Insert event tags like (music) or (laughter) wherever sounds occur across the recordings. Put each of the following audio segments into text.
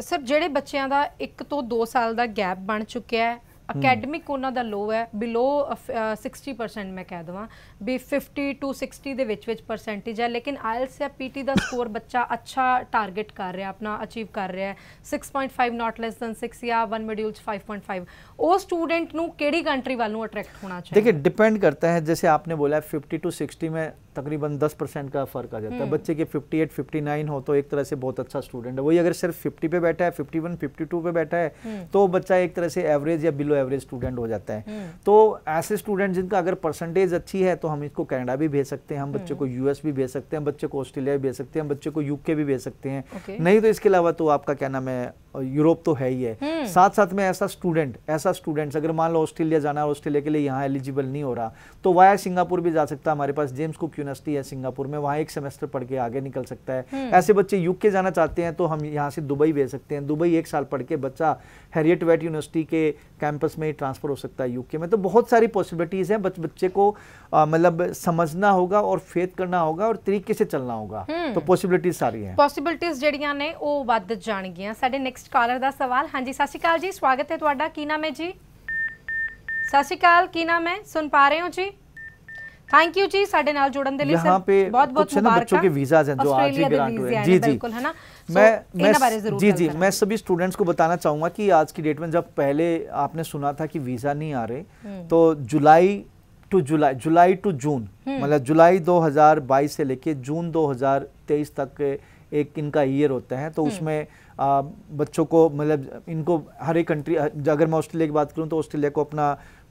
Sir ਜਿਹੜੇ ਬੱਚਿਆਂ ਦਾ 1 ਤੋਂ 2 ਸਾਲ ਦਾ ਗੈਪ ਬਣ ਚੁੱਕਿਆ ਹੈ ਅਕੈਡਮਿਕ ਉਹਨਾਂ ਦਾ ਲੋ ਹੈ ਬਿਲੋ 60% ਮੈਂ ਕਹਿ ਦਵਾਂ ਵੀ 50 ਟੂ 60 ਦੇ ਵਿੱਚ ਵਿੱਚ ਪਰਸੈਂਟੇਜ ਹੈ ਲੇਕਿਨ ਆਇਲਸ ਜਾਂ ਪੀਟੀ ਦਾ ਸਕੋਰ ਬੱਚਾ ਅੱਛਾ ਟਾਰਗੇਟ ਕਰ ਰਿਹਾ ਆਪਣਾ ਅਚੀਵ ਕਰ ਰਿਹਾ 6.5 ਨਾਟ ਲੈਸ ਦਨ 6 ਜਾਂ 1 ਮੋਡਿਊਲ 5.5 ਉਹ ਸਟੂਡੈਂਟ ਨੂੰ ਕਿਹੜੀ ਕੰਟਰੀ ਵੱਲ ਨੂੰ ਅਟਰੈਕਟ ਹੋਣਾ ਚਾਹੀਦਾ देखिए ਡਿਪੈਂਡ ਕਰਤਾ ਹੈ ਜਿਵੇਂ ਆਪਨੇ ਬੋਲਿਆ 50 ਟੂ 60 ਮੈਂ तकरीबन 10 परसेंट का फ़र्क आ जाता है हम्म। बच्चे के 58, 59 हो तो एक तरह से बहुत अच्छा स्टूडेंट है वही अगर सिर्फ 50 पे बैठा है 51, 52 पे बैठा है हम्म। तो बच्चा एक तरह से एवरेज या बिलो एवरेज स्टूडेंट हो जाता है हम्म। तो ऐसे स्टूडेंट जिनका अगर परसेंटेज अच्छी है तो हम इसको कनाडा भी भेज सकते हैं हम बच्चे को यूएस भी भेज सकते हैं बच्चे को ऑस्ट्रेलिया भी भेज सकते हैं बच्चे को यूके भी भेज सकते हैं नहीं तो इसके अलावा तो आपका क्या नाम है यूरोप तो है ही है हम्म। साथ साथ में ऐसा स्टूडेंट ऐसा स्टूडेंट्स अगर मान लो ऑस्ट्रेलिया जाना है ऑस्ट्रेलिया के लिए यहाँ एलिजिबल नहीं हो रहा तो वाया सिंगापुर भी जा सकता है हमारे पास जेम्स कुक यूनिवर्सिटी है सिंगापुर में वहाँ एक सेमेस्टर पढ़ के आगे निकल सकता है हम्म। ऐसे बच्चे यूके जाना चाहते हैं तो हम यहाँ से दुबई भेज सकते हैं दुबई एक साल पढ़ के बच्चा हैरियट वेट यूनिवर्सिटी के कैंपस में ट्रांसफर हो सकता है यूके में तो बहुत सारी पॉसिबिलिटीज़ हैं बच बच्चे को मतलब समझना होगा और फेथ करना होगा और तरीके से चलना होगा हम्म। तो पॉसिबिलिटीज सारी हैं पॉसिबिलिटीज जड़ियाँ ने वो ਨੈਕਸਟ कॉलर का सवाल हाँ जी सताल जी स्वागत है तोड़ा की नाम है जी ਜੀ ਸਤਿ ਸ਼੍ਰੀ ਅਕਾਲ ਕੀ ਨਾਮ ਹੈ ਸੁਣ ਪਾ ਰਹੇ थैंक यू जी साढ़े नाल जुड़न दे लिए सर ਸਰ बहुत ਬਹੁਤ ਮੁਬਾਰਕਾਂ बच्चों के ਵੀਜ਼ਾਸ हैं जो आज ही ग्रांट हुए हैं जी जी बिल्कुल है ना मैं मैं जी जी मैं सभी स्टूडेंट्स को बताना चाहूंगा कि आज की डेट में जब पहले आपने सुना था कि वीज़ा नहीं आ रहे तो जुलाई to July July to June मतलब जुलाई 2022 से लेके जून 2023 तक एक इनका ईयर होता है तो उसमें बच्चों को मतलब इनको हर एक कंट्री अगर मैं ऑस्ट्रेलिया की बात करूँ तो ऑस्ट्रेलिया को अपना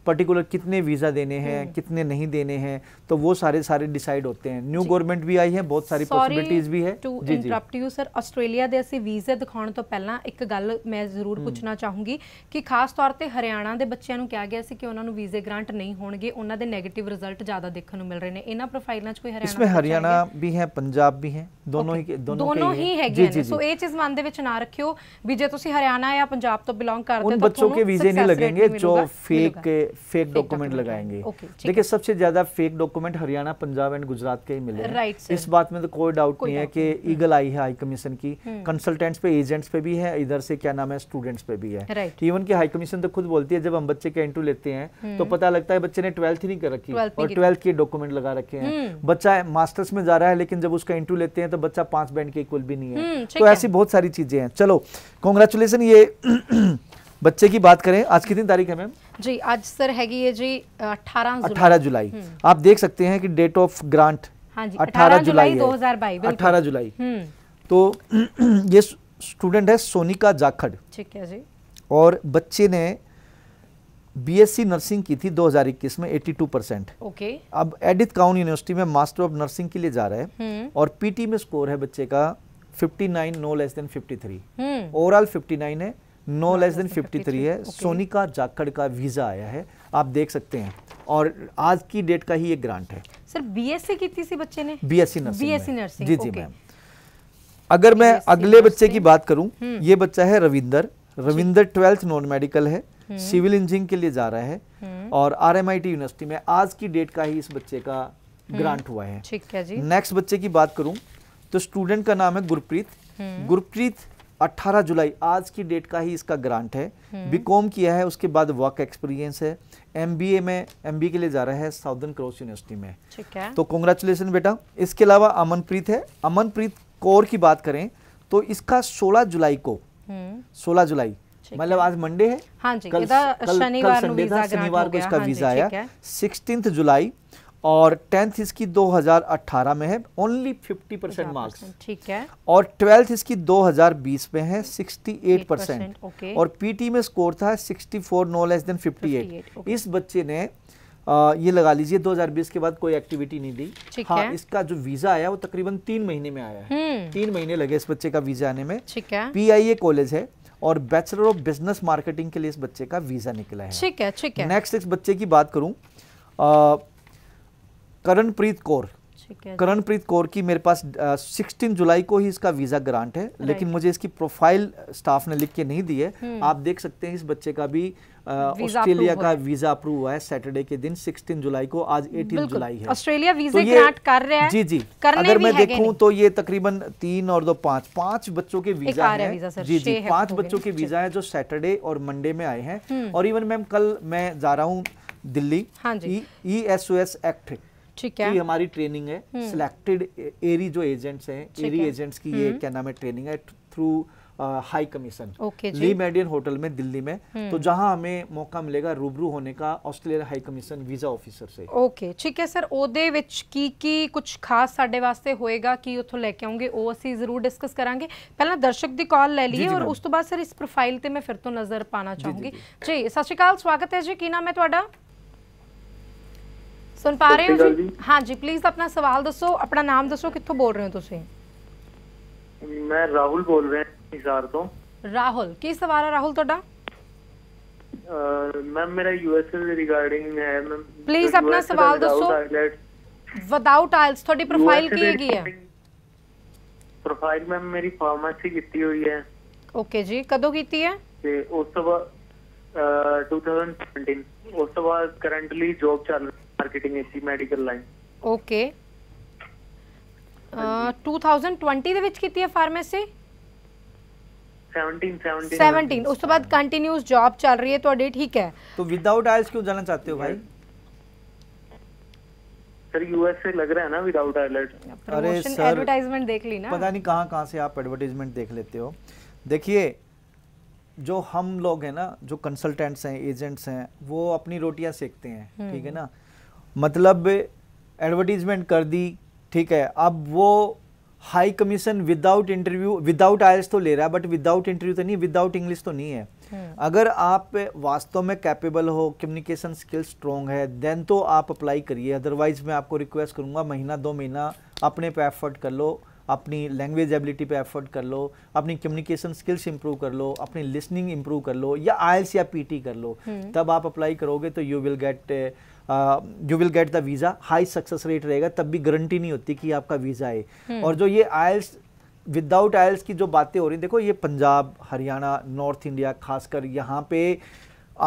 पर्टिकुलर कितने वीज़ा देने हैं कितने नहीं देने हैं तो वो सारे सारे डिसाइड होते हैं न्यू गवर्नमेंट ਵੀ ਆਈ ਹੈ ਬਹੁਤ ਸਾਰੀ ਪੋਸਿਬਿਲਿਟੀਜ਼ ਵੀ ਹੈ to interrupt you sir Australia ਦੇ ਅਸੀਂ ਵੀਜ਼ੇ ਦਿਖਾਉਣ ਤੋਂ ਪਹਿਲਾਂ ਇੱਕ ਗੱਲ ਮੈਂ ਜ਼ਰੂਰ ਪੁੱਛਣਾ ਚਾਹੂੰਗੀ ਕਿ ਖਾਸ ਤੌਰ ਤੇ ਹਰਿਆਣਾ ਦੇ ਬੱਚਿਆਂ ਨੂੰ ਕਿਹਾ ਗਿਆ ਸੀ ਕਿ ਉਹਨਾਂ ਨੂੰ ਵੀਜ਼ੇ ਗ੍ਰਾਂਟ ਨਹੀਂ ਹੋਣਗੇ ਉਹਨਾਂ ਦੇ 네ਗੇਟਿਵ ਰਿਜ਼ਲਟ ਜ਼ਿਆਦਾ ਦੇਖਣ ਨੂੰ ਮਿਲ ਰਹੇ ਨੇ ਇਹਨਾਂ ਪ੍ਰੋਫਾਈਲਾਂ 'ਚ ਕੋਈ ਹਰਿਆਣਾ ਇਸਮੇ ਹਰਿਆਣਾ ਵੀ ਹੈ ਪੰਜਾਬ ਵੀ ਹੈ ਦੋਨੋਂ ਹੀ ਦੋਨੋਂ ਹੀ ਹੈਗੇ ਨੇ ਸੋ ਇਹ ਚੀਜ਼ ਮਨ ਦੇ ਵਿੱਚ ਨਾ ਰੱਖਿਓ ਵੀ ਜੇ ਤੁਸੀਂ ਹਰਿਆਣਾ ਜਾਂ ਪੰਜਾਬ ਤੋਂ ਬਿਲੋਂਗ ਕਰਦੇ ਹੋ ਤਾਂ ਤੁਹਾਨੂੰ ਬੱਚੋ ਕੇ ਵੀਜ਼ੇ ਨਹੀਂ ਲੱਗेंगे ਜੋ ਫੇਕ फेक डॉक्यूमेंट लगाएंगे देखिए सबसे ज्यादा fake document Haryana Punjab and Gujarat के ही मिले इस बात में तो कोई डाउट नहीं है कि ईगल आई है हाई कमीशन की कंसल्टेंट्स हम्म। पे एजेंट्स पे भी है इधर से क्या नाम है स्टूडेंट्स पे भी है इवन की हाई कमीशन तो खुद बोलती है जब हम बच्चे का इंटरव्यू लेते हैं हम्म। तो पता लगता है बच्चे ने ट्वेल्थ नहीं कर रखी और ट्वेल्थ के डॉक्यूमेंट लगा रखे हैं हम्म। बच्चा मास्टर्स में जा रहा है लेकिन जब उसका इंटरव्यू लेते हैं तो बच्चा पांच बैंड के इक्वल भी नहीं है तो ऐसी बहुत सारी चीजें हैं चलो कॉन्ग्रेचुलेसन ये (clears throat) बच्चे की बात करें आज कितनी तारीख है मैम जी आज सर है जी अठारह 18 जुलाई हम्म। आप देख सकते हैं कि डेट ऑफ ग्रांट हाँ जुलाई दो जुलाई बाईस अठारह जुलाई हम्म। तो (clears throat) ये स्टूडेंट है सोनिका जाखड़ ठीक है जी और बच्चे ने बीएससी नर्सिंग की थी 2021 में 82 परसेंट ओके अब एडिथ काउन यूनिवर्सिटी में मास्टर ऑफ नर्सिंग के लिए जा रहा है हम्म। और पीटी में स्कोर है बच्चे का 59 नो लेस देन 53 ओवरऑल 59 है नो लेस देन 53 थ्री है सोनिका जाखड़ का वीज़ा आया है आप देख सकते हैं और आज की डेट का ही ये ग्रांट है सर बीएससी कितनी सी बच्चे ने बीएससी नर्सिंग बीएससी नर्सिंग जी जी मैम अगर मैं अगले बच्चे की बात करूं हम्म। ये बच्चा है Ravinder Ravinder twelfth non medical है हम्म। सिविल इंजीनियरिंग के लिए जा रहा है हम्म। और आरएमआईटी यूनिवर्सिटी में आज की डेट का ही इस बच्चे का ग्रांट हुआ है ठीक है जी नेक्स्ट बच्चे की बात करूं तो स्टूडेंट का नाम है गुरप्रीत गुरप्रीत 18 जुलाई आज की डेट का ही इसका ग्रांट है बीकॉम हम्म। किया है उसके बाद वर्क एक्सपीरियंस है एमबीए में एमबीए के लिए जा रहा है साउदर्न क्रॉस यूनिवर्सिटी में ठीक है तो कॉन्ग्रेचुलेसन बेटा इसके अलावा अमनप्रीत है अमनप्रीत कौर की बात करें तो इसका 16 जुलाई को 16 हम्म। जुलाई मतलब आज मंडे है हाँ जी, कल, कल, कल शनिवार को इसका वीजा हाँ आया सिक्सटीन जुलाई और टेंथ इसकी 2018 में है ओनली 50 परसेंट मार्क्स ठीक है और ट्वेल्थ इसकी 2020 में है 68 परसेंट और पीटी में स्कोर था 64 नो लेस देन 58 इस बच्चे ने आ, ये लगा लीजिए 2020 के बाद कोई एक्टिविटी नहीं दी हाँ है? इसका जो वीजा आया वो तकरीबन तीन महीने में आया है हम्म। तीन महीने लगे इस बच्चे का वीजा आने में पी आई ए कॉलेज है और बैचलर ऑफ बिजनेस मार्केटिंग के लिए इस बच्चे का वीजा निकला है ठीक है ठीक है नेक्स्ट इस बच्चे की बात करूँ करणप्रीत कौर करणप्रीत कौर की मेरे पास सिक्सटीन जुलाई को ही इसका वीज़ा ग्रांट है लेकिन मुझे इसकी प्रोफाइल स्टाफ ने लिख के नहीं दी है हम्म। आप देख सकते हैं इस बच्चे का भी ऑस्ट्रेलिया का वीजा अप्रूव हुआ है सैटरडे के दिन 16 जुलाई को आज 18 जुलाई है ऑस्ट्रेलिया वीजा तो ग्रांट कर रहे हैं जी जी अगर मैं देखूं तो ये तकरीबन तीन और दो पांच पांच बच्चों के वीजा है जी जी पांच बच्चों के वीजा है जो सैटरडे और मंडे में आए हैं हम्म। और इवन मैम कल मैं जा रहा हूँ Delhi E S O S act ठीक तो है ये हमारी ट्रेनिंग है सिलेक्टेड हम्म। एरी जो एजेंट्स हैं एरी एजेंट्स की ये हम्म। क्या नाम है ट्रेनिंग है through high commission Le Meridien hotel में दिल्ली में हम्म। तो जहां हमें मौका मिलेगा रूबरू होने का Australia high commission visa officer से ओके ठीक है सर ओदे विच की की कुछ खास साडे वास्ते होएगा कि उठो लेके आऊंगे ओ असी जरूर डिस्कस करेंगे पहला दर्शक दी कॉल ले लिए और उस तो बाद सर इस प्रोफाइल ते मैं फिर तो नजर पाना चाहूंगी जी सत स्वागत है जी की नाम है तुम्हारा सुन पा रहे हो जी हां जी प्लीज हाँ अपना सवाल दसो अपना नाम दसो किथों बोल रहे हो ਤੁਸੀਂ मैं राहुल बोल रहे हैं हिसार तो राहुल की सवाल है राहुल ਤੁਹਾਡਾ मैम मेरा यूएसएल रिगार्डिंग है मैम प्लीज अपना सवाल दसो विदाउट आइल्स ਤੁਹਾਡੀ ਪ੍ਰੋਫਾਈਲ ਕੀ ਹੈਗੀ ਹੈ ਪ੍ਰੋਫਾਈਲ ਮੈਮ ਮੇਰੀ ਫਾਰਮੈਸੀ ਕੀਤੀ ਹੋਈ ਹੈ ਓਕੇ ਜੀ ਕਦੋਂ ਕੀਤੀ ਹੈ ਤੇ ਉਸ ਤੋਂ ਬਾਅਦ 2017 ਉਸ ਤੋਂ ਬਾਅਦ ਕਰੰਟਲੀ ਜੌਬ ਚੱਲ ਰਹੀ marketing AC medical line okay okay 2020 ਦੇ ਵਿੱਚ ਕੀਤੀ ਹੈ ਫਾਰਮੇਸੀ 17 17 17 उसके बाद ਬਾਅਦ जॉब चल रही है तो ਤੁਹਾਡੇ ठीक है तो विदाउट आयल्स क्यों जाना चाहते हो भाई सर यूएसए लग रहा है ना विदाउट आईलेट अरे सर, एडवर्टाइजमेंट देख ली ना पता नहीं कहां-कहां से आप एडवर्टाइजमेंट देख लेते हो देखिए जो हम लोग हैं ना जो कंसलटेंट्स हैं एजेंट्स हैं वो अपनी रोटियां सेकते हैं ठीक है ना मतलब एडवर्टीज़मेंट कर दी ठीक है अब वो high commission without interview without IELTS तो ले रहा है बट विदाउट इंटरव्यू तो नहीं विदाउट इंग्लिश तो नहीं है हम्म। अगर आप वास्तव में कैपेबल हो कम्युनिकेशन स्किल स्ट्रॉन्ग है देन तो आप अप्लाई करिए अदरवाइज़ मैं आपको रिक्वेस्ट करूँगा महीना दो महीना अपने पे एफर्ट कर लो अपनी लैंग्वेज एबिलिटी पे एफर्ट कर लो अपनी कम्युनिकेशन स्किल्स इंप्रूव कर लो अपनी लिसनिंग इंप्रूव कर लो या आयल्स या पीटी कर लो हम्म। तब आप अप्लाई करोगे तो you will get you will get the visa high success rate रहेगा तब भी गारंटी नहीं होती कि आपका वीज़ा है हम्म। और जो ये आयल्स विदाउट आयल्स की जो बातें हो रही देखो ये पंजाब हरियाणा नॉर्थ इंडिया खासकर यहाँ पे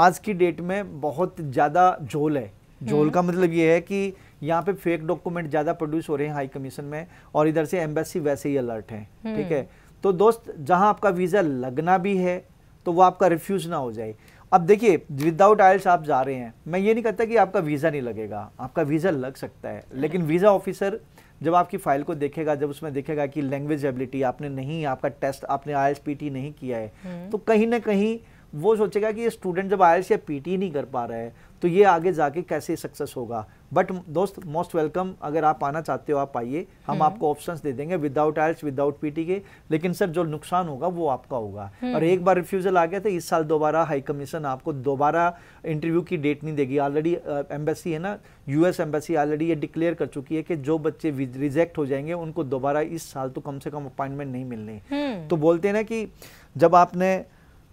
आज की डेट में बहुत ज़्यादा झोल है झोल हम्म। का मतलब ये है कि यहाँ पे फेक डॉक्यूमेंट ज़्यादा प्रोड्यूस हो रहे हैं हाई कमीशन में और इधर से एम्बेसी वैसे ही अलर्ट है ठीक है हम्म। तो दोस्त जहाँ आपका वीज़ा लगना भी है तो वो आपका रिफ्यूज़ ना हो जाए अब देखिए विदाउट आयल्स आप जा रहे हैं मैं ये नहीं कहता कि आपका वीज़ा नहीं लगेगा आपका वीज़ा लग सकता है हम्म। लेकिन वीज़ा ऑफिसर जब आपकी फाइल को देखेगा जब उसमें देखेगा कि लैंग्वेज एबिलिटी आपने नहीं आपका टेस्ट आपने आयल्स पीटी नहीं किया है तो कहीं ना कहीं वो सोचेगा कि ये स्टूडेंट जब आई या पीटी नहीं कर पा रहे हैं तो ये आगे जाके कैसे सक्सेस होगा बट दोस्त मोस्ट वेलकम अगर आप आना चाहते हो आप आइए हम हम्म। आपको ऑप्शंस दे देंगे विदाउट आयल्स विदाउट पीटी के लेकिन सर जो नुकसान होगा वो आपका होगा और हम्म। एक बार रिफ्यूजल आ गया तो इस साल दोबारा हाई कमीशन आपको दोबारा इंटरव्यू की डेट नहीं देगी ऑलरेडी एम्बेसी uh, है ना यूएस एम्बेसी ऑलरेडी ये डिक्लेयर कर चुकी है कि जो बच्चे रिजेक्ट हो जाएंगे उनको दोबारा इस साल तो कम से कम अपॉइंटमेंट नहीं मिलने हम्म। तो बोलते हैं ना कि जब आपने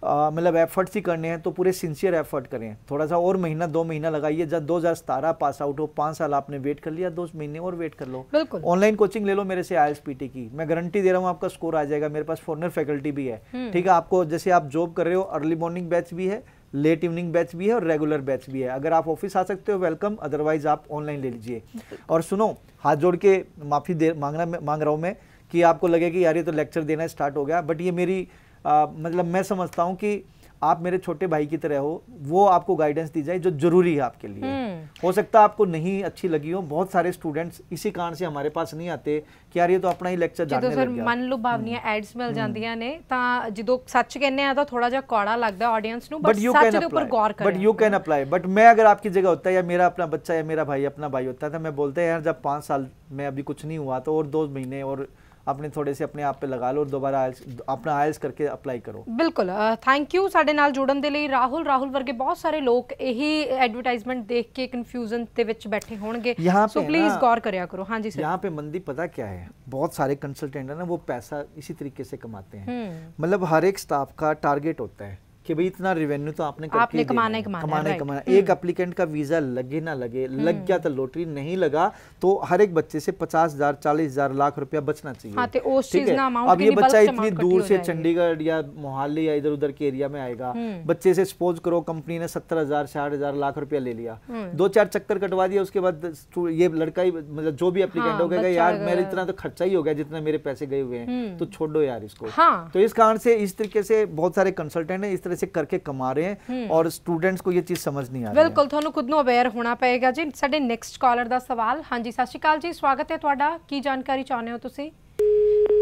मतलब एफर्ट्स ही करने हैं तो पूरे सिंसियर एफर्ट करें थोड़ा सा और महीना दो महीना लगाइए जब दो हज़ार सतारह पास आउट हो पाँच साल आपने वेट कर लिया दो महीने और वेट कर लो बिल्कुल ऑनलाइन कोचिंग ले लो मेरे से आई की मैं गारंटी दे रहा हूँ आपका स्कोर आ जाएगा मेरे पास फॉरनर फैकल्टी भी है हम्म। ठीक है आपको जैसे आप जॉब कर रहे हो अर्ली मॉर्निंग बैच भी है लेट इवनिंग बैच भी है और रेगुलर बैच भी है अगर आप ऑफिस आ सकते हो वेलकम अदरवाइज आप ऑनलाइन ले लीजिए और सुनो हाथ जोड़ के माफ़ी दे मांगना मांग रहा हूँ मैं कि आपको लगे कि यार ये तो लेक्चर देना स्टार्ट हो गया बट ये मेरी आ, मतलब मैं समझता हूँ कि आप मेरे छोटे भाई की तरह हो वो आपको गाइडेंस दी जाए जो जरूरी है आपके लिए हम्म। हो सकता है आपको नहीं अच्छी लगी हो बहुत सारे स्टूडेंट्स इसी कारण से हਮਾरे ਪਾਸ ਨਹੀਂ ਆਤੇ ਕਿ ਯਾਰ ਇਹ ਤਾਂ ਆਪਣਾ ਹੀ ਲੈਕਚਰ ਜਾਣਨੇ ਲੱਗ ਗਿਆ ਜਦੋਂ ਮੰਨ एड्स मिल ਐਡਸ ਮਿਲ ਜਾਂਦੀਆਂ ਨੇ ਤਾਂ ਜਦੋਂ ਸੱਚ ਕਹਿੰਨੇ ਆ ਤਾਂ ਥੋੜਾ ਜਿਹਾ ਕੌੜਾ ਲੱਗਦਾ ਆਡੀਅנס ਨੂੰ ਬਟ ਸੱਚ ਦੇ ਉੱਪਰ ਗੌਰ ਕਰੇ but you can apply but ਮੈਂ ਅਗਰ ਆਪਕੀ ਜਗ੍ਹਾ ਹੁੰਦਾ या मेरा अपना बच्चा या मेरा भाई अपना भाई होता तो मैं बोलता यार जब पाँच साल में अभी कुछ नहीं हुआ तो और दो महीने और ਆਪਣੇ ਥੋੜੇ ਸੇ ਆਪਣੇ ਆਪ ਤੇ ਲਗਾ ਲਓ ਦੁਬਾਰਾ ਆਇਲਸ ਆਪਣਾ ਆਇਲਸ ਕਰਕੇ ਅਪਲਾਈ ਕਰੋ ਬਿਲਕੁਲ ਥੈਂਕ ਯੂ ਸਾਡੇ ਨਾਲ ਜੁੜਨ ਦੇ ਲਈ ਰਾਹੁਲ ਰਾਹੁਲ ਵਰਗੇ ਬਹੁਤ ਸਾਰੇ ਲੋਕ ਇਹੀ ਐਡਵਰਟਾਈਜ਼ਮੈਂਟ ਦੇਖ ਕੇ ਕਨਫਿਊਜ਼ਨ ਦੇ ਵਿੱਚ ਬੈਠੇ ਹੋਣਗੇ ਸੋ ਪਲੀਜ਼ ਗੌਰ ਕਰਿਆ ਕਰੋ ਹਾਂਜੀ ਸਰ ਯਹਾਂ ਪੇ ਮੰਦੀ ਪਤਾ ਕੀ ਹੈ ਬਹੁਤ ਸਾਰੇ ਕੰਸਲਟੈਂਟ ਹਨ ਉਹ ਪੈਸਾ ਇਸੇ ਤਰੀਕੇ ਸੇ ਕਮਾਤੇ ਹਨ ਮਤਲਬ ਹਰ ਇੱਕ ਸਟਾਫ ਦਾ ਟਾਰਗੇਟ ਹੁੰਦਾ ਹੈ कि भाई इतना रेवेन्यू तो आपने आपने कमाने कमाने कमाने है, कमाने हम्म. एक एप्लीकेंट का वीजा लगे ना लगे हम्म. लग गया तो लॉटरी नहीं लगा तो हर एक बच्चे से पचास हजार चालीस हजार लाख रुपया बचना चाहिए हाँ, तो ठीक है अब ये बच्चा इतनी दूर से चंडीगढ़ या मोहाली या इधर उधर के एरिया में आएगा हम्म. बच्चे से सपोज करो कंपनी ने सत्तर हजार साठ हजार लाख रुपया ले लिया दो चार चक्कर कटवा दिया उसके बाद तो ये लड़का ही मतलब जो भी अप्लीकेंट हाँ, हो गया यार मेरे इतना तो खर्चा ही हो गया जितना मेरे पैसे गए हुए हैं तो छोड़ो यार इसको हाँ. तो इस कारण से इस तरीके से बहुत सारे कंसल्टेंट है इस तरह ਸੇ ਕਰਕੇ ਕਮਾ ਰਹੇ हैं ਔਰ ਸਟੂਡੈਂਟਸ ਕੋ ਇਹ ਚੀਜ਼ ਸਮਝ ਨਹੀਂ ਆ ਰਹੀ ਬਿਲਕੁਲ ਤੁਹਾਨੂੰ ਖੁਦ ਨੂੰ ਅਵੇਅਰ ਹੋਣਾ ਪਏਗਾ ਜੀ ਸਾਡੇ ਨੈਕਸਟ ਕਾਲਰ ਦਾ ਸਵਾਲ ਹਾਂਜੀ ਸਤਿ ਸ਼੍ਰੀ ਅਕਾਲ ਜੀ ਸਵਾਗਤ ਹੈ ਤੁਹਾਡਾ ਕੀ ਜਾਣਕਾਰੀ ਚਾਹੁੰਦੇ ਹੋ ਤੁਸੀਂ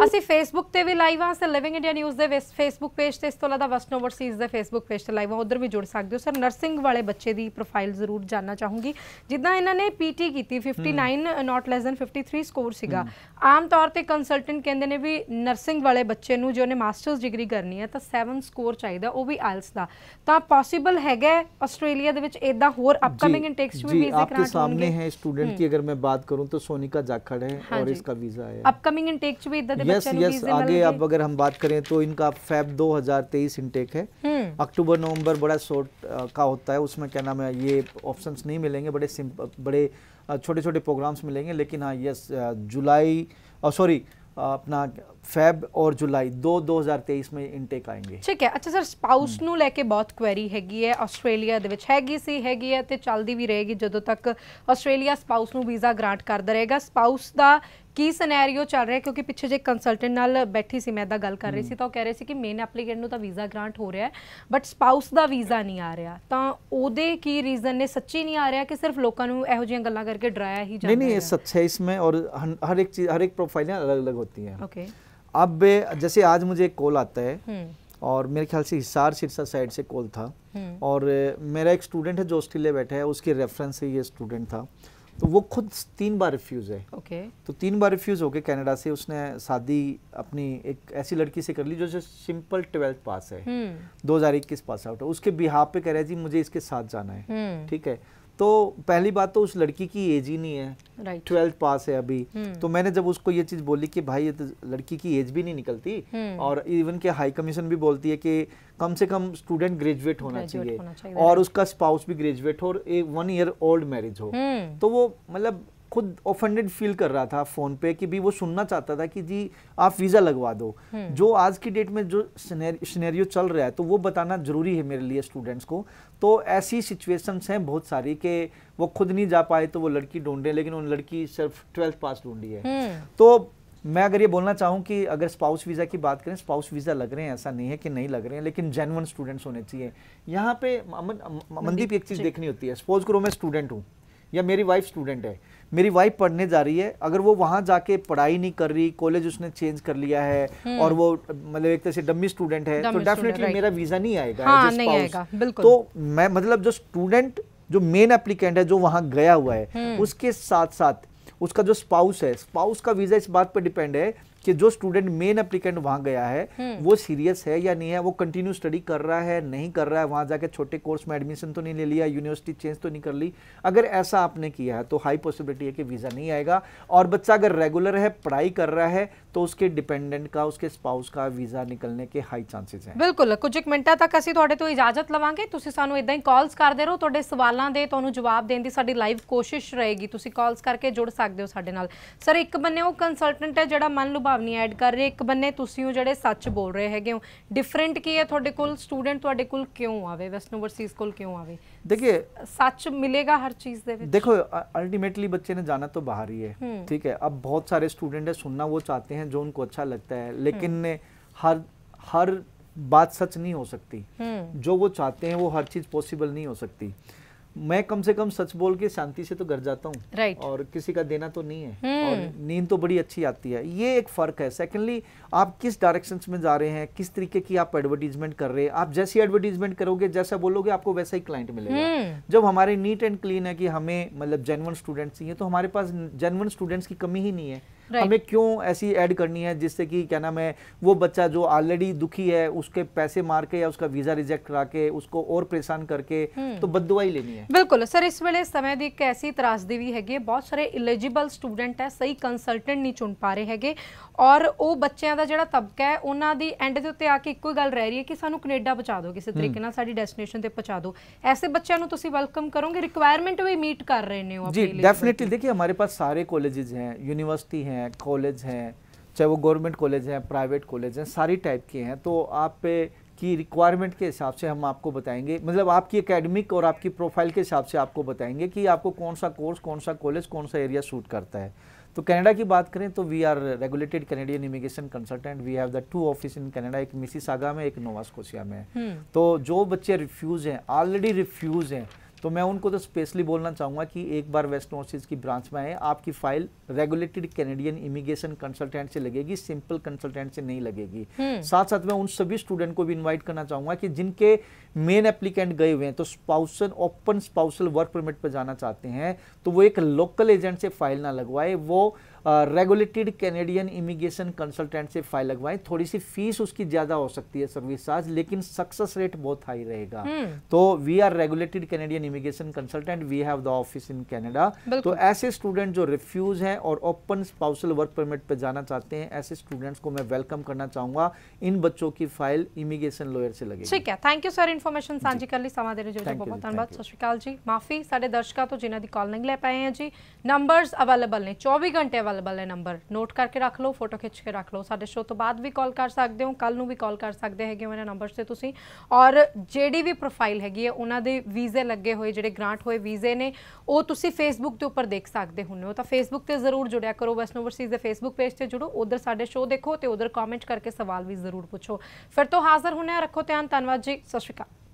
ਅਸੀਂ ਫੇਸਬੁੱਕ ਤੇ ਵੀ ਲਾਈਵ ਆਂ ਸਰ ਲਿਵਿੰਗ ਇੰਡੀਆ ਨਿਊਜ਼ ਦੇ ਫੇਸਬੁੱਕ ਪੇਜ ਤੇ ਇਸ ਤੋਂ ਇਲਾਵਾ ਵੈਸਟਨ ਓਵਰਸੀਜ਼ ਦੇ ਫੇਸਬੁੱਕ ਪੇਜ ਤੇ ਲਾਈਵ ਆ ਉਧਰ ਵੀ ਜੁੜ ਸਕਦੇ ਹੋ ਸਰ ਨਰਸਿੰਗ ਵਾਲੇ ਬੱਚੇ ਦੀ ਪ੍ਰੋਫਾਈਲ ਜ਼ਰੂਰ ਜਾਨਣਾ ਚਾਹੂੰਗੀ ਜਿੱਦਾਂ ਇਹਨਾਂ ਨੇ ਪੀਟੀ ਕੀਤੀ 59 ਨਾਟ ਲੈਸ ਦਨ 53 ਸਕੋਰ ਸੀਗਾ ਆਮ ਤੌਰ ਤੇ ਕੰਸਲਟੈਂਟ ਕਹਿੰਦੇ ਨੇ ਵੀ ਨਰਸਿੰਗ ਵਾਲੇ ਬੱਚੇ ਨੂੰ ਜੇ ਉਹਨੇ ਮਾਸਟਰਸ ਡਿਗਰੀ ਕਰਨੀ ਹੈ ਤਾਂ 7 ਸਕੋਰ ਚਾਹੀਦਾ ਉਹ ਵੀ ਆਇਲਸ ਦਾ ਤਾਂ ਪੋਸੀਬਲ ਹੈਗਾ ਆਸਟ੍ਰੇਲੀਆ ਦੇ ਵਿੱਚ ਇਦਾਂ ਹੋਰ ਅਪਕਮਿੰਗ ਇਨਟੇਕਸ ਵੀ ਵੀਜ਼ੇ ਕਰਾਉਣਗੇ आपके सामने है स्टूडेंट की अगर मैं बात करूं तो सोनिका जाखड़ है और इसका वीजा है अपकमिंग इनटेक ਵੀ yes, yes, आगे आप अगर हम बात करें तो इनका फैब 2023 इनटेक है अक्टूबर नवंबर बड़ा शॉर्ट का होता है उसमें क्या नाम है ये ऑप्शंस नहीं मिलेंगे बड़े बड़े छोटे छोटे प्रोग्राम्स मिलेंगे लेकिन हाँ यस जुलाई सॉरी ਆਪਣਾ ਫੈਬ ਔਰ ਜੁਲਾਈ दो 2023 ਮੇ ਇਨਟੇਕ ਆਏਗੇ ਠੀਕ ਹੈ ਅੱਛਾ ਸਰ ਸਪਾਊਸ ਨੂੰ ਲੈ ਕੇ ਬਹੁਤ ਕੁਐਰੀ ਹੈਗੀ ਹੈ ਆਸਟ੍ਰੇਲੀਆ ਦੇ ਵਿੱਚ ਹੈਗੀ ਸੀ ਹੈਗੀ ਹੈ ਤੇ ਚੱਲਦੀ ਵੀ ਰਹੇਗੀ ਜਦੋਂ ਤੱਕ ਆਸਟ੍ਰੇਲੀਆ ਸਪਾਊਸ ਨੂੰ ਵੀਜ਼ਾ ਗ੍ਰਾਂਟ ਕਰਦਾ ਰਹੇਗਾ ਸਪਾਊਸ ਦਾ की सनैरियो चल रहा है क्योंकि पिछले जो कंसल्टेंट न बैठी से मैं इदा गल कर रही थी तो कह रहे थे कि मेन एप्लीकेंट में वीज़ा ग्रांट हो रहा है बट स्पाउस का वीज़ा नहीं आ रहा तो वो की रीज़न ने सच्ची नहीं आ रहा कि सिर्फ लोगों को यह गल करके डराया ही नहीं नहीं सच है इसमें और हर एक चीज हर एक प्रोफाइलें अलग अलग होती हैं ओके अब जैसे आज मुझे एक कॉल आता है और मेरे ख्याल से हिसार सिरसा साइड से कॉल था और मेरा एक स्टूडेंट है जो ऑस्ट्रेलिया बैठा है उसके रेफरेंस से ये स्टूडेंट था तो वो खुद तीन बार रिफ्यूज़ है ओके okay. तो तीन बार रिफ्यूज़ होके कनाडा से उसने शादी अपनी एक ऐसी लड़की से कर ली जो जो सिंपल ट्वेल्थ पास है हम्म। दो हज़ार इक्कीस पास आउट है उसके बिहार पे कह रहे जी मुझे इसके साथ जाना है हम्म। ठीक है तो पहली बात तो उस लड़की की एज ही नहीं है ट्वेल्थ right. पास है अभी hmm. तो मैंने जब उसको ये चीज़ बोली कि भाई ये तो लड़की की एज भी नहीं निकलती hmm. और इवन के हाई कमीशन भी बोलती है कि कम से कम स्टूडेंट ग्रेजुएट होना चाहिए और उसका स्पाउस भी ग्रेजुएट हो और वन ईयर ओल्ड मैरिज हो hmm. तो वो मतलब खुद ऑफेंडेड फील कर रहा था फ़ोन पे कि भी वो सुनना चाहता था कि जी आप वीज़ा लगवा दो हम्म। जो आज की डेट में जो सिनेरियो चल रहा है तो वो बताना ज़रूरी है मेरे लिए स्टूडेंट्स को तो ऐसी सिचुएशंस हैं बहुत सारी कि वो खुद नहीं जा पाए तो वो लड़की ढूंढे लेकिन उन लड़की सिर्फ ट्वेल्थ पास ढूंढी है हम्म। तो मैं अगर ये बोलना चाहूँ कि अगर स्पाउस वीज़ा की बात करें स्पाउस वीज़ा लग रहे हैं ऐसा नहीं है कि नहीं लग रहे हैं लेकिन जेनवन स्टूडेंट्स होने चाहिए यहाँ पे मनदीप एक चीज़ देखनी होती है सपोज करो मैं स्टूडेंट हूँ या मेरी वाइफ स्टूडेंट है मेरी वाइफ पढ़ने जा रही है अगर वो वहाँ जाके पढ़ाई नहीं कर रही कॉलेज उसने चेंज कर लिया है हम्म। और वो मतलब एक तरह से डम्मी स्टूडेंट है तो डेफिनेटली मेरा वीज़ा नहीं आएगा हाँ, नहीं आएगा बिल्कुल तो मैं मतलब जो स्टूडेंट जो मेन एप्लीकेंट है जो वहाँ गया हुआ है हम्म। उसके साथ साथ उसका जो स्पाउस है स्पाउस का वीज़ा इस बात पर डिपेंड है कि जो स्टूडेंट मेन एप्लीकेंट वहाँ गया है हम्म। वो सीरियस है या नहीं है वो कंटिन्यू स्टडी कर रहा है नहीं कर रहा है वहाँ जाके छोटे कोर्स में एडमिशन तो नहीं ले लिया यूनिवर्सिटी चेंज तो नहीं कर ली अगर ऐसा आपने किया है तो हाई पॉसिबिलिटी है कि वीज़ा नहीं आएगा और बच्चा अगर रेगुलर है पढ़ाई कर रहा है तो उसके डिपेंडेंट का उसके स्पाउस का वीजा निकलने के हाई चांसेज ਹੈ बिल्कुल कुछ एक मिनटा तक असं ਤੁਹਾਡੇ ਤੋਂ ਇਜਾਜ਼ਤ ਲਵਾਂਗੇ ਤੁਸੀਂ ਸਾਨੂੰ ਇਦਾਂ ਹੀ ਕਾਲਸ ਕਰਦੇ ਰਹੋ ਤੁਹਾਡੇ ਸਵਾਲਾਂ ਦੇ ਤੁਹਾਨੂੰ ਜਵਾਬ ਦੇਣ ਦੀ ਸਾਡੀ ਲਾਈਵ ਕੋਸ਼ਿਸ਼ ਰਹੇਗੀ ਤੁਸੀਂ ਕਾਲਸ ਕਰਕੇ ਜੁੜ ਸਕਦੇ ਹੋ ਸਾਡੇ ਨਾਲ ਸਰ ਇੱਕ ਬੰਨੇ ਉਹ ਕੰਸਲਟੈਂਟ ਹੈ ਭਾਵਨੀ ਐਡ ਕਰ ਰਹੇ ਇੱਕ ਬੰਨੇ ਤੁਸੀਂ ਹੋ ਜਿਹੜੇ ਸੱਚ ਬੋਲ ਰਹੇ ਹੈਗੇ ਹੋ ਡਿਫਰੈਂਟ ਕੀ ਹੈ ਤੁਹਾਡੇ ਕੋਲ ਸਟੂਡੈਂਟ ਤੁਹਾਡੇ ਕੋਲ ਕਿਉਂ ਆਵੇ ਵੈਸਟਰਨ ਓਵਰਸੀਜ਼ ਕੋਲ ਕਿਉਂ देखिए सच मिलेगा हर चीज दे देखो अल्टीमेटली बच्चे ने जाना तो बाहर ही है ठीक है अब बहुत सारे स्टूडेंट है सुनना वो चाहते हैं जो उनको अच्छा लगता है लेकिन हर हर बात सच नहीं हो सकती जो वो चाहते हैं वो हर चीज पॉसिबल नहीं हो सकती मैं कम से कम सच बोल के शांति से तो घर जाता हूँ right. और किसी का देना तो नहीं है hmm. और नींद तो बड़ी अच्छी आती है ये एक फ़र्क है सेकेंडली आप किस डायरेक्शन में जा रहे हैं किस तरीके की आप एडवर्टीजमेंट कर रहे हैं आप जैसी एडवर्टीजमेंट करोगे जैसा बोलोगे आपको वैसा ही क्लाइंट मिलेगा hmm. जब हमारे नीट एंड क्लीन है कि हमें मतलब जेनवन स्टूडेंट्स चाहिए तो हमारे पास जेनवन स्टूडेंट्स की कमी ही नहीं है right. हमें क्यों ऐसी ऐड करनी है जिससे कि क्या नाम है वो बच्चा जो ऑलरेडी दुखी है उसके पैसे मार के या उसका वीजा रिजेक्ट करा के उसको और परेशान करके हम्म। तो बददुआई लेनी है बिल्कुल सर इस वे समय की एक ऐसी त्रासदी भी हैगी बहुत सारे एलिजिबल ਸਟੂਡੈਂਟ ਹੈ ਸਹੀ ਕੰਸਲਟੈਂਟ ਨਹੀਂ ਚੁਣ ਪਾ ਰਹੇ ਹੈਗੇ ਔਰ ਉਹ ਬੱਚਿਆਂ ਦਾ ਜਿਹੜਾ ਤਬਕਾ ਹੈ ਉਹਨਾਂ ਦੀ ਐਂਡ ਦੇ ਉੱਤੇ ਆ ਕੇ ਇੱਕੋ ਗੱਲ ਰਹਿ ਰਹੀ ਹੈ ਕਿ ਸਾਨੂੰ ਕੈਨੇਡਾ ਪਹੁੰਚਾ ਦਿਓ ਕਿਸੇ ਤਰੀਕੇ ਨਾਲ ਸਾਡੀ ਡੈਸਟੀਨੇਸ਼ਨ ਤੇ ਪਹੁੰਚਾ ਦਿਓ ਐਸੇ ਬੱਚਿਆਂ ਨੂੰ ਤੁਸੀਂ ਵੈਲਕਮ ਕਰੋਗੇ ਰਿਕੁਆਇਰमेंट ਵੀ डेफिनेटली देखिए हमारे पास सारे कॉलेजेस हैं यूनिवर्सिटी हैं हैं कॉलेज हैं चाहे वो गवर्नमेंट कॉलेज हैं प्राइवेट कॉलेज हैं सारी टाइप के हैं तो आप पे की रिक्वायरमेंट के हिसाब से हम आपको बताएंगे मतलब आपकी एकेडमिक और आपकी प्रोफाइल के हिसाब से आपको बताएंगे कि आपको कौन सा कोर्स कौन सा कॉलेज कौन सा एरिया सूट करता है तो कनाडा की बात करें तो we are regulated Canadian immigration consultant we have the two office in Canada एक मिसिसागा में एक नोवास्कोसिया में हम्म। तो जो बच्चे रिफ्यूज़ हैं ऑलरेडी रिफ्यूज़ हैं तो मैं उनको तो स्पेशली बोलना चाहूँगा कि एक बार वेस्ट नॉर्थ की ब्रांच में आए आपकी file regulated Canadian immigration consultant से लगेगी सिंपल कंसल्टेंट से नहीं लगेगी हम्म। साथ साथ मैं उन सभी स्टूडेंट को भी इन्वाइट करना चाहूँगा कि जिनके मेन एप्लीकेंट गए हुए हैं तो spousal open spousal work permit पर जाना चाहते हैं तो वो एक लोकल एजेंट से फाइल ना लगवाए वो रेगुलेटेड कैनेडियन इमिग्रेशन कंसल्टेंट से फाइल लगवाएं थोड़ी सी फीस उसकी ज़्यादा हो सकती है सर्विस चार्ज लेकिन सक्सेस रेट बहुत हाई रहेगा हम्म। तो we are regulated Canadian immigration consultant we have the office in Canada तो ऐसे स्टूडेंट जो रिफ्यूज हैं और ओपन स्पाउसल वर्क परमिट पर जाना चाहते हैं ऐसे स्टूडेंट्स को मैं वेलकम करना चाहूंगा इन बच्चों की फाइल इमिग्रेशन लॉयर से लगे ठीक है थैंक यू सर इन्फॉर्मेशन साझी कर ली समा देने ਜੋ ਬਹੁਤ ਧੰਨਵਾਦ ਸਤਿ ਸ਼੍ਰੀ ਅਕਾਲ ਜੀ ਮਾਫੀ ਸਾਡੇ ਦਰਸ਼ਕਾਂ ਤੋਂ ਜਿਨ੍ਹਾਂ ਦੀ ਕਾਲ ਨਹੀਂ ਲੈ ਪਾਏ ਆ ਜੀ ਨੰਬਰਸ ਅਵੇਲੇਬਲ ਨੇ ਅਵੇਲੇਬਲ ਹੈ ਨੰਬਰ ਨੋਟ ਕਰਕੇ ਰੱਖ ਲਓ ਫੋਟੋ ਖਿੱਚ ਕੇ ਰੱਖ ਲਓ ਸਾਡੇ ਸ਼ੋਅ ਤੋਂ ਬਾਅਦ ਵੀ ਕਾਲ ਕਰ ਸਕਦੇ ਹੋ ਕੱਲ ਨੂੰ ਵੀ ਕਾਲ ਕਰ ਸਕਦੇ ਹੈਗੇ ਹੋ ਇਹਨਾਂ ਤੇ ਤੁਸੀਂ ਔਰ ਜਿਹੜੀ ਵੀ ਪ੍ਰੋਫਾਈਲ ਹੈਗੀ ਹੈ ਉਹਨਾਂ ਦੇ ਵੀਜ਼ੇ ਲੱਗੇ ਹੋਏ ਜਿਹੜੇ ਗ੍ਰਾਂਟ ਹੋਏ ਵੀਜ਼ੇ ਨੇ ਉਹ ਤੁਸੀਂ ਫੇਸਬੁੱਕ ਦੇ ਉੱਪਰ ਦੇਖ ਸਕਦੇ ਹੁੰਨੇ ਹੋ ਤਾਂ ਫੇਸਬੁੱਕ ਤੇ ਜ਼ਰੂਰ ਜੁੜਿਆ ਕਰੋ ਵੈਸਟ ਓਵਰਸੀਜ਼ ਦੇ ਫੇਸਬੁੱਕ ਪੇਜ ਤੇ ਜੁੜੋ ਉਧਰ ਸਾਡੇ ਸ਼ੋਅ ਦੇਖੋ ਤੇ ਉਧਰ ਕਮੈਂਟ ਕਰਕੇ ਸਵਾਲ ਵੀ ਜ਼ਰੂਰ ਪੁੱਛੋ ਫਿਰ ਤੋਂ ਹਾਜ਼ਰ ਹੁੰਨੇ ਆ ਰੱਖੋ ਧਿਆਨ ਧੰਨਵਾਦ ਜੀ ਸਤਿ ਸ਼੍ਰੀ ਅਕਾਲ